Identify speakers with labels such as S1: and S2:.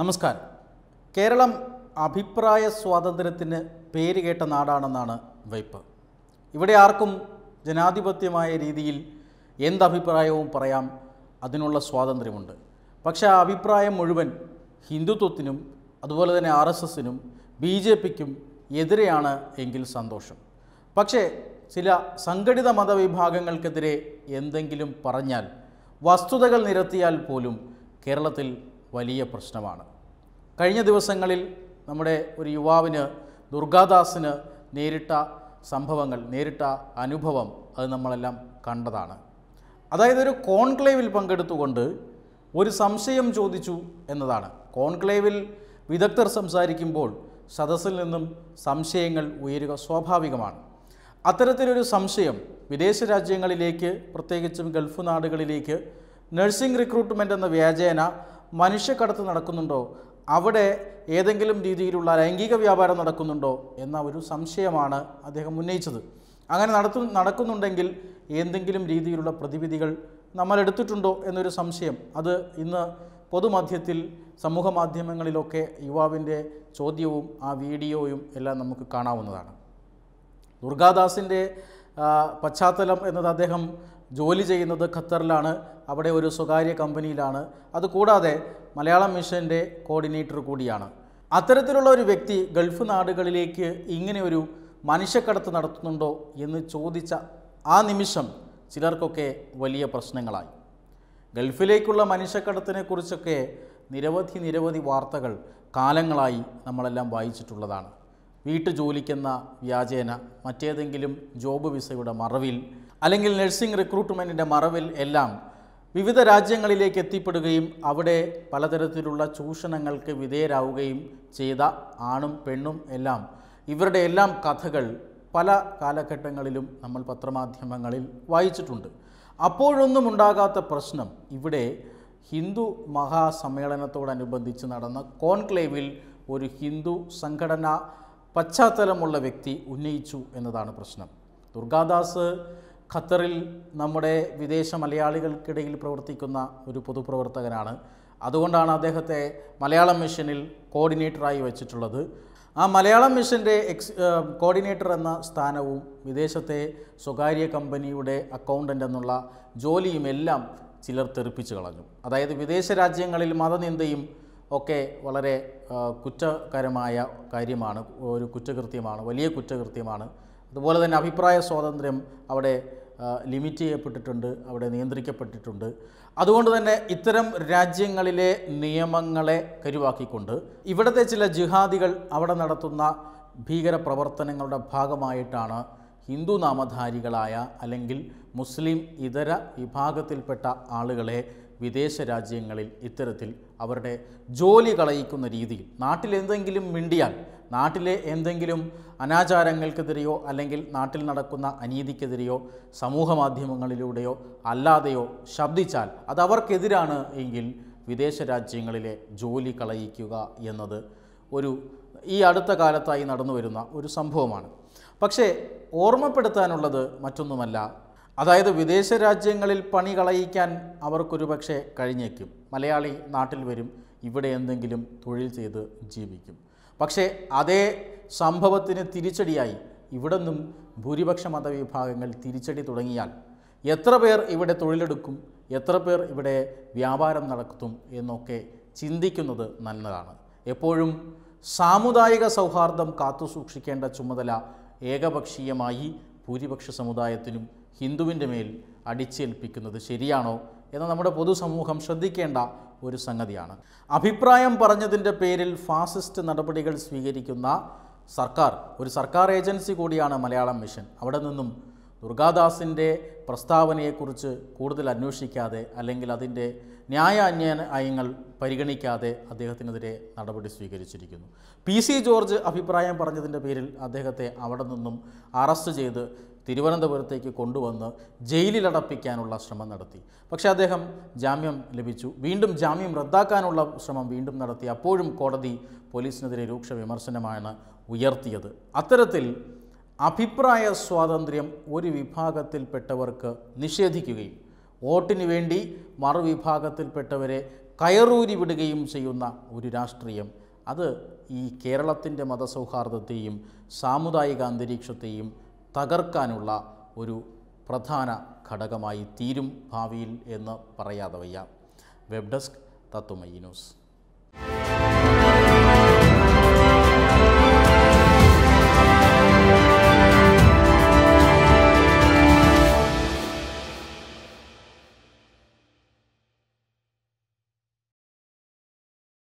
S1: നമസ്കാരം കേരളം അഭിപ്രായ സ്വാതന്ത്ര്യത്തിന് പേരുകേട്ട നാടാണെന്നാണ് വയ്പ് ഇവിടെ ആർക്കും ജനാധിപത്യമായ രീതിയിൽ എന്തഭിപ്രായവും പറയാം അതിനുള്ള സ്വാതന്ത്ര്യമുണ്ട് പക്ഷേ ആ അഭിപ്രായം മുഴുവൻ ഹിന്ദുത്വത്തിനും അതുപോലെ തന്നെ ആർ എസ് എസിനും ബി ജെ പിക്കും എതിരെയാണ് എങ്കിൽ സന്തോഷം പക്ഷേ ചില സംഘടിത മതവിഭാഗങ്ങൾക്കെതിരെ എന്തെങ്കിലും പറഞ്ഞാൽ വസ്തുതകൾ നിരത്തിയാൽ പോലും കേരളത്തിൽ വലിയ പ്രശ്നമാണ് കഴിഞ്ഞ ദിവസങ്ങളിൽ നമ്മുടെ ഒരു യുവാവിന് ദുർഗാദാസിന് നേരിട്ട സംഭവങ്ങൾ നേരിട്ട അനുഭവം അത് നമ്മളെല്ലാം കണ്ടതാണ് അതായത് ഒരു കോൺക്ലേവിൽ പങ്കെടുത്തുകൊണ്ട് ഒരു സംശയം ചോദിച്ചു എന്നതാണ് കോൺക്ലേവിൽ വിദഗ്ധർ സംസാരിക്കുമ്പോൾ സദസ്സിൽ നിന്നും സംശയങ്ങൾ ഉയരുക സ്വാഭാവികമാണ് അത്തരത്തിലൊരു സംശയം വിദേശ രാജ്യങ്ങളിലേക്ക് പ്രത്യേകിച്ചും ഗൾഫ് നാടുകളിലേക്ക് നഴ്സിംഗ് റിക്രൂട്ട്മെൻ്റ് എന്ന വ്യാജേന മനുഷ്യക്കടത്ത് നടക്കുന്നുണ്ടോ അവിടെ ഏതെങ്കിലും രീതിയിലുള്ള ലൈംഗിക വ്യാപാരം നടക്കുന്നുണ്ടോ എന്ന ഒരു സംശയമാണ് അദ്ദേഹം ഉന്നയിച്ചത് അങ്ങനെ നടത്തു നടക്കുന്നുണ്ടെങ്കിൽ എന്തെങ്കിലും രീതിയിലുള്ള പ്രതിവിധികൾ നമ്മൾ എടുത്തിട്ടുണ്ടോ എന്നൊരു സംശയം അത് ഇന്ന് പൊതുമാധ്യത്തിൽ സമൂഹ മാധ്യമങ്ങളിലൊക്കെ യുവാവിൻ്റെ ചോദ്യവും ആ വീഡിയോയും എല്ലാം നമുക്ക് കാണാവുന്നതാണ് ദുർഗാദാസിൻ്റെ പശ്ചാത്തലം എന്നത് അദ്ദേഹം ജോലി ചെയ്യുന്നത് ഖത്തറിലാണ് അവിടെ ഒരു സ്വകാര്യ കമ്പനിയിലാണ് അതുകൂടാതെ മലയാളം മിഷൻ്റെ കോർഡിനേറ്റർ കൂടിയാണ് അത്തരത്തിലുള്ള ഒരു വ്യക്തി ഗൾഫ് നാടുകളിലേക്ക് ഇങ്ങനെ ഒരു മനുഷ്യക്കടത്ത് നടത്തുന്നുണ്ടോ എന്ന് ചോദിച്ച ആ നിമിഷം ചിലർക്കൊക്കെ വലിയ പ്രശ്നങ്ങളായി ഗൾഫിലേക്കുള്ള മനുഷ്യക്കടത്തിനെക്കുറിച്ചൊക്കെ നിരവധി നിരവധി വാർത്തകൾ കാലങ്ങളായി നമ്മളെല്ലാം വായിച്ചിട്ടുള്ളതാണ് വീട്ടു ജോലിക്കുന്ന വ്യാജേന മറ്റേതെങ്കിലും ജോബ് വിസയുടെ മറവിൽ അല്ലെങ്കിൽ നഴ്സിംഗ് റിക്രൂട്ട്മെൻറ്റിൻ്റെ മറവിൽ എല്ലാം വിവിധ രാജ്യങ്ങളിലേക്ക് എത്തിപ്പെടുകയും അവിടെ പലതരത്തിലുള്ള ചൂഷണങ്ങൾക്ക് വിധേയരാവുകയും ചെയ്ത ആണും പെണ്ണും എല്ലാം ഇവരുടെ എല്ലാം കഥകൾ പല കാലഘട്ടങ്ങളിലും നമ്മൾ പത്രമാധ്യമങ്ങളിൽ വായിച്ചിട്ടുണ്ട് അപ്പോഴൊന്നും ഉണ്ടാകാത്ത പ്രശ്നം ഇവിടെ ഹിന്ദു മഹാസമ്മേളനത്തോടനുബന്ധിച്ച് നടന്ന കോൺക്ലേവിൽ ഒരു ഹിന്ദു സംഘടന പശ്ചാത്തലമുള്ള വ്യക്തി ഉന്നയിച്ചു എന്നതാണ് പ്രശ്നം ദുർഗാദാസ് ഖത്തറിൽ നമ്മുടെ വിദേശ മലയാളികൾക്കിടയിൽ പ്രവർത്തിക്കുന്ന ഒരു പൊതുപ്രവർത്തകനാണ് അതുകൊണ്ടാണ് അദ്ദേഹത്തെ മലയാളം മിഷനിൽ കോർഡിനേറ്ററായി വെച്ചിട്ടുള്ളത് ആ മലയാളം മിഷൻ്റെ എക്സ് കോർഡിനേറ്റർ എന്ന സ്ഥാനവും വിദേശത്തെ സ്വകാര്യ കമ്പനിയുടെ അക്കൗണ്ടൻ്റ് എന്നുള്ള ജോലിയും എല്ലാം ചിലർ തെറിപ്പിച്ചു കളഞ്ഞു അതായത് വിദേശ രാജ്യങ്ങളിൽ മതനിന്ദയും ഒക്കെ വളരെ കുറ്റകരമായ കാര്യമാണ് ഒരു കുറ്റകൃത്യമാണ് വലിയ കുറ്റകൃത്യമാണ് അതുപോലെ തന്നെ അഭിപ്രായ സ്വാതന്ത്ര്യം അവിടെ ലിമിറ്റ് ചെയ്യപ്പെട്ടിട്ടുണ്ട് അവിടെ നിയന്ത്രിക്കപ്പെട്ടിട്ടുണ്ട് അതുകൊണ്ട് തന്നെ ഇത്തരം രാജ്യങ്ങളിലെ നിയമങ്ങളെ കരുവാക്കിക്കൊണ്ട് ഇവിടുത്തെ ചില ജിഹാദികൾ അവിടെ നടത്തുന്ന ഭീകര പ്രവർത്തനങ്ങളുടെ ഭാഗമായിട്ടാണ് ഹിന്ദു നാമധാരികളായ അല്ലെങ്കിൽ മുസ്ലിം ഇതര വിഭാഗത്തിൽപ്പെട്ട ആളുകളെ വിദേശ രാജ്യങ്ങളിൽ ഇത്തരത്തിൽ അവരുടെ ജോലി കളയിക്കുന്ന രീതിയിൽ നാട്ടിലെന്തെങ്കിലും മിണ്ടിയാൽ നാട്ടിലെ എന്തെങ്കിലും അനാചാരങ്ങൾക്കെതിരെയോ അല്ലെങ്കിൽ നാട്ടിൽ നടക്കുന്ന അനീതിക്കെതിരെയോ സമൂഹമാധ്യമങ്ങളിലൂടെയോ അല്ലാതെയോ ശബ്ദിച്ചാൽ അത് അവർക്കെതിരാണ് എങ്കിൽ വിദേശ രാജ്യങ്ങളിലെ ജോലി കളയിക്കുക എന്നത് ഒരു ഈ അടുത്ത കാലത്തായി നടന്നു വരുന്ന ഒരു സംഭവമാണ് പക്ഷേ ഓർമ്മപ്പെടുത്താനുള്ളത് മറ്റൊന്നുമല്ല അതായത് വിദേശ രാജ്യങ്ങളിൽ പണി കളയിക്കാൻ അവർക്കൊരു പക്ഷേ കഴിഞ്ഞേക്കും മലയാളി നാട്ടിൽ വരും ഇവിടെ എന്തെങ്കിലും തൊഴിൽ ചെയ്ത് ജീവിക്കും പക്ഷേ അതേ സംഭവത്തിന് തിരിച്ചടിയായി ഇവിടെ നിന്നും ഭൂരിപക്ഷ മതവിഭാഗങ്ങൾ തിരിച്ചടി തുടങ്ങിയാൽ എത്ര പേർ ഇവിടെ തൊഴിലെടുക്കും എത്ര പേർ ഇവിടെ വ്യാപാരം നടത്തും എന്നൊക്കെ ചിന്തിക്കുന്നത് നല്ലതാണ് എപ്പോഴും സാമുദായിക സൗഹാർദ്ദം കാത്തുസൂക്ഷിക്കേണ്ട ചുമതല ഏകപക്ഷീയമായി ഭൂരിപക്ഷ സമുദായത്തിനും ഹിന്ദുവിൻ്റെ മേൽ അടിച്ചേൽപ്പിക്കുന്നത് ശരിയാണോ എന്ന് നമ്മുടെ പൊതുസമൂഹം ശ്രദ്ധിക്കേണ്ട ഒരു സംഗതിയാണ് അഭിപ്രായം പറഞ്ഞതിൻ്റെ പേരിൽ ഫാസിസ്റ്റ് നടപടികൾ സ്വീകരിക്കുന്ന സർക്കാർ ഒരു സർക്കാർ ഏജൻസി കൂടിയാണ് മലയാളം മിഷൻ അവിടെ നിന്നും ദുർഗാദാസിൻ്റെ പ്രസ്താവനയെക്കുറിച്ച് കൂടുതൽ അന്വേഷിക്കാതെ അല്ലെങ്കിൽ അതിൻ്റെ ന്യായ അന്യായങ്ങൾ പരിഗണിക്കാതെ അദ്ദേഹത്തിനെതിരെ നടപടി സ്വീകരിച്ചിരിക്കുന്നു പി സി ജോർജ് അഭിപ്രായം പറഞ്ഞതിൻ്റെ പേരിൽ അദ്ദേഹത്തെ അവിടെ നിന്നും അറസ്റ്റ് ചെയ്ത് തിരുവനന്തപുരത്തേക്ക് കൊണ്ടുവന്ന് ജയിലിലടപ്പിക്കാനുള്ള ശ്രമം നടത്തി പക്ഷേ അദ്ദേഹം ജാമ്യം ലഭിച്ചു വീണ്ടും ജാമ്യം റദ്ദാക്കാനുള്ള ശ്രമം വീണ്ടും നടത്തി അപ്പോഴും കോടതി പോലീസിനെതിരെ രൂക്ഷ വിമർശനമാണ് ഉയർത്തിയത് അത്തരത്തിൽ അഭിപ്രായ സ്വാതന്ത്ര്യം ഒരു വിഭാഗത്തിൽപ്പെട്ടവർക്ക് നിഷേധിക്കുകയും വോട്ടിന് വേണ്ടി മറുവിഭാഗത്തിൽപ്പെട്ടവരെ കയറൂരി വിടുകയും ചെയ്യുന്ന ഒരു രാഷ്ട്രീയം അത് ഈ കേരളത്തിൻ്റെ മതസൗഹാർദ്ദത്തെയും സാമുദായിക അന്തരീക്ഷത്തെയും തകർക്കാനുള്ള ഒരു പ്രധാന ഘടകമായി തീരും ഭാവിയിൽ എന്ന് പറയാതെ വയ്യ വെബ് ഡെസ്ക് തത്തുമയി ന്യൂസ്